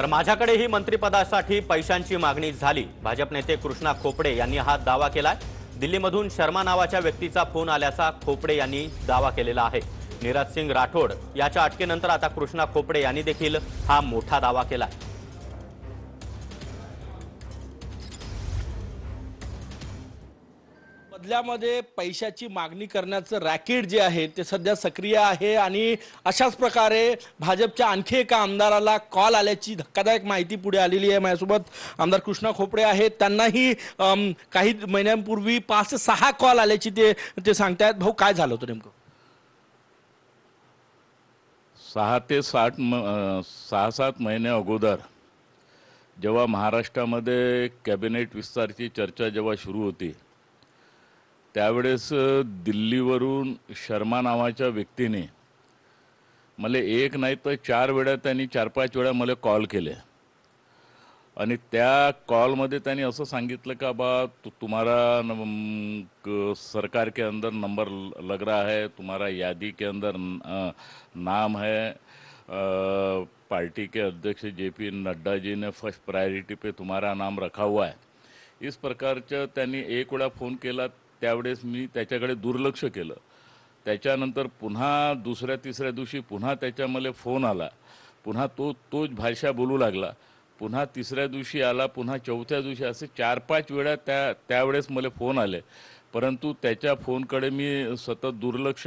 तर माझ्याकडेही मंत्रिपदासाठी पैशांची मागणी झाली भाजप नेते कृष्णा खोपडे यांनी हा दावा केलाय दिल्लीमधून शर्मा नावाच्या व्यक्तीचा फोन आल्याचा खोपडे यांनी दावा केलेला आहे नीरज सिंग राठोड याच्या अटकेनंतर आता कृष्णा खोपडे यांनी देखील हा मोठा दावा केला बदल्यामध्ये पैशाची मागणी करण्याचं रॅकेट जे आहे ते सध्या सक्रिय आहे आणि अशाच प्रकारे भाजपच्या आणखी एका आमदाराला कॉल आल्याची धक्कादायक माहिती पुढे आलेली आहे माझ्यासोबत आमदार कृष्णा खोपडे आहेत त्यांनाही काही महिन्यांपूर्वी पाच ते सहा कॉल आल्याची ते ते सांगतायत भाऊ काय झालं होतं नेमकं सहा ते साठ सहा सात महिने अगोदर जेव्हा महाराष्ट्रामध्ये कॅबिनेट विस्तारची चर्चा जेव्हा सुरू होती त्यावेळेस दिल्लीवरून शर्मा नावाच्या व्यक्तीने मला एक नाही तर चार वेळा त्यांनी चार पाच वेळा मला कॉल केले आणि त्या कॉलमध्ये त्यांनी असं सांगितलं का बा तु तुम्हाला सरकार के अंदर नंबर लग रहा है तुम्हारा यादी के अंदर नाम है पार्टी के अध्यक्ष जे पी नड्डा जी ने फर्स्ट प्रायोरिटी पे तुम्हारा नाम रखा हुआ है इस प्रकारचं त्यांनी एक वेळा फोन केला त्यावेळेस मी त्याच्याकडे दुर्लक्ष केलं त्याच्यानंतर पुन्हा दुसऱ्या तिसऱ्या दिवशी पुन्हा त्याच्यामध्ये फोन आला पुन्हा तो तोच भाषा बोलू लागला पुन्हा तिसऱ्या दिवशी आला पुन्हा चौथ्या दिवशी असे चार पाच वेळा त्या त्यावेळेस मला फोन आले परंतु त्याच्या फोनकडे मी सतत दुर्लक्ष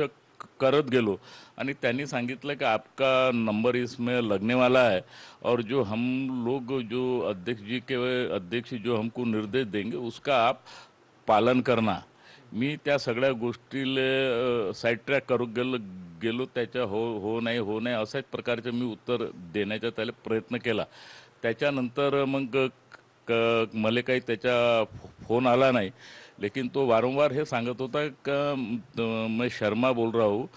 करत गेलो आणि त्यांनी सांगितलं की आपका नंबर इसमें लगनेवाला आहे और जो हम लोग जो अध्यक्ष जी के अध्यक्ष जो हमको निर्देश देंगे उसका आप पालन करना मी त्या सगळ्या गोष्टीला ट्रॅक करू गेलो गेलो त्याच्या हो हो नाही हो नाही अशाच प्रकारचे मी उत्तर देण्याचा त्याला प्रयत्न केला त्याच्यानंतर मग क मला काही त्याचा फोन आला नाही लेकिन तो वारंवार हे सांगत होता का मैं शर्मा बोल रहा हूँ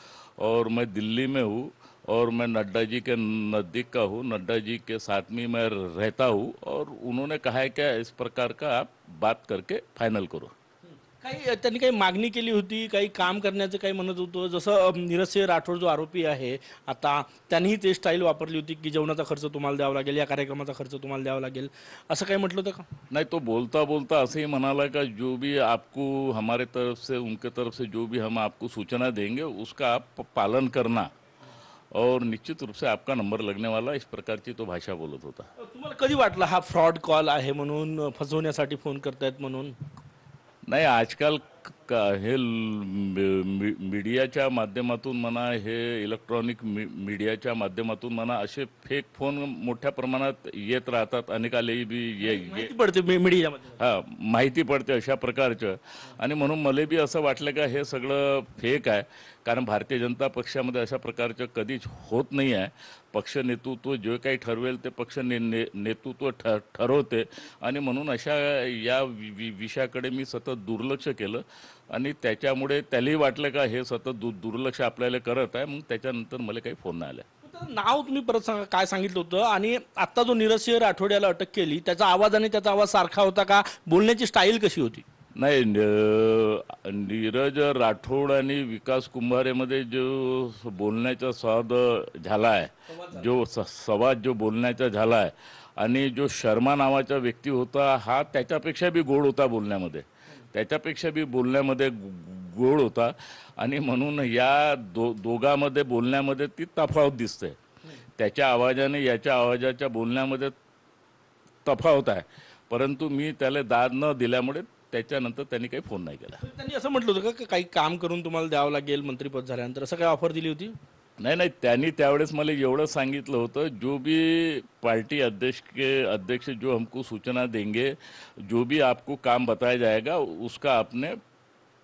और मैं दिल्ली में हूँ और मैं नड्डा जी के नज़दीक का हूँ नड्डा जी के साथ में मैं रहता हूँ और उन्होंने कहा है क्या इस प्रकार का आप बात करके फाइनल करो काही त्यांनी काही मागणी केली होती काही काम करण्याचं काही म्हणत होतं जसं निरसे राठोड जो आरोपी आहे आता त्यांनीही ते स्टाईल वापरली होती की जेवणाचा खर्च तुम्हाला द्यावा लागेल या कार्यक्रमाचा खर्च तुम्हाला द्यावा लागेल असं काही म्हटलं होतं का नाही तो बोलता बोलता असंही म्हणाला का जो भी आपको हमारे तरफ से उनके तरफ से जो भी हम आपको सूचना देंगे उसका आप पालन करना और निश्चित रूप से आपका नंबर लगने वाला इस प्रकारची तो भाषा बोलत होता तुम्हाला कधी वाटलं हा फ्रॉड कॉल आहे म्हणून फसवण्यासाठी फोन करतायत म्हणून नाही आजकाल का हे मीडियाच्या माध्यमातून म्हणा हे इलेक्ट्रॉनिक मी मीडियाच्या माध्यमातून म्हणा असे फेक फोन मोठ्या प्रमाणात येत राहतात अनेकालाही बी ये पडते मीडिया हां माहिती पडते अशा प्रकारचं आणि म्हणून मला बी असं वाटलं का हे सगळं फेक आहे कारण भारतीय जनता पक्षामध्ये अशा प्रकारचं कधीच होत नाही आहे पक्ष नेतृत्व जे काही ठरवेल ते पक्ष ने ने नेतृत्व ठ ठरवते आणि म्हणून अशा या विषयाकडे मी सतत दुर्लक्ष केलं आणि त्याच्यामुळे त्यालाही वाटलं का हे सतत दु दुर्लक्ष आपल्याला करत आहे मग त्याच्यानंतर मला काही फोन नाही आला नाव तुम्ही परत सांगा काय सांगितलं होतं आणि आता जो नीरज सिंह राठोड्याला अटक केली त्याचा आवाज आणि त्याचा आवाज सारखा होता का बोलण्याची स्टाईल कशी होती नाही नीरज राठोड आणि विकास कुंभारेमध्ये जो बोलण्याचा स्वाद झाला आहे जो संवाद जो बोलण्याचा झाला आहे आणि जो शर्मा नावाचा व्यक्ती होता हा त्याच्यापेक्षा बी गोड होता बोलण्यामध्ये त्याच्यापेक्षा बी बोलण्यामध्ये गोड होता आणि म्हणून या दो दोघामध्ये बोलण्यामध्ये ती तफावत दिसते त्याच्या आवाजाने याच्या आवाजाच्या बोलण्यामध्ये तफावत आहे परंतु मी त्याला दाद न दिल्यामुळे त्याच्यानंतर त्यांनी काही फोन नाही केला त्यांनी असं म्हटलं होतं का काही काम करून तुम्हाला द्यावं लागेल मंत्रीपद झाल्यानंतर असं काही ऑफर दिली होती नाही नाही त्यांनी त्यावेळेस मला एवढं सांगितलं होतं जो भी पार्टी अध्यक्ष के अध्यक्ष जो हमको सूचना देंगे जो भी आपको काम बताया जाएगा उसका आपने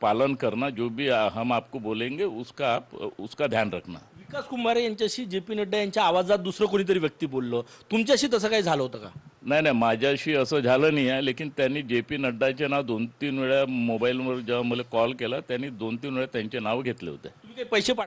पालन करना जो भी हम आपको बोलेंगे उसका आप उसका ध्यान रखना विकास कुमारे यांच्याशी जे पी नड्डा यांच्या आवाजात दुसरं कोणीतरी व्यक्ती बोललो तुमच्याशी तसं काही झालं होतं का नाही नाही माझ्याशी असं झालं नाही आहे लेकिन त्यांनी जे पी नड्डाचे नाव दोन तीन वेळा मोबाईलवर जेव्हा मला कॉल केला त्यांनी दोन तीन वेळा त्यांचे नाव घेतले होते तुम्ही पैसे पाठ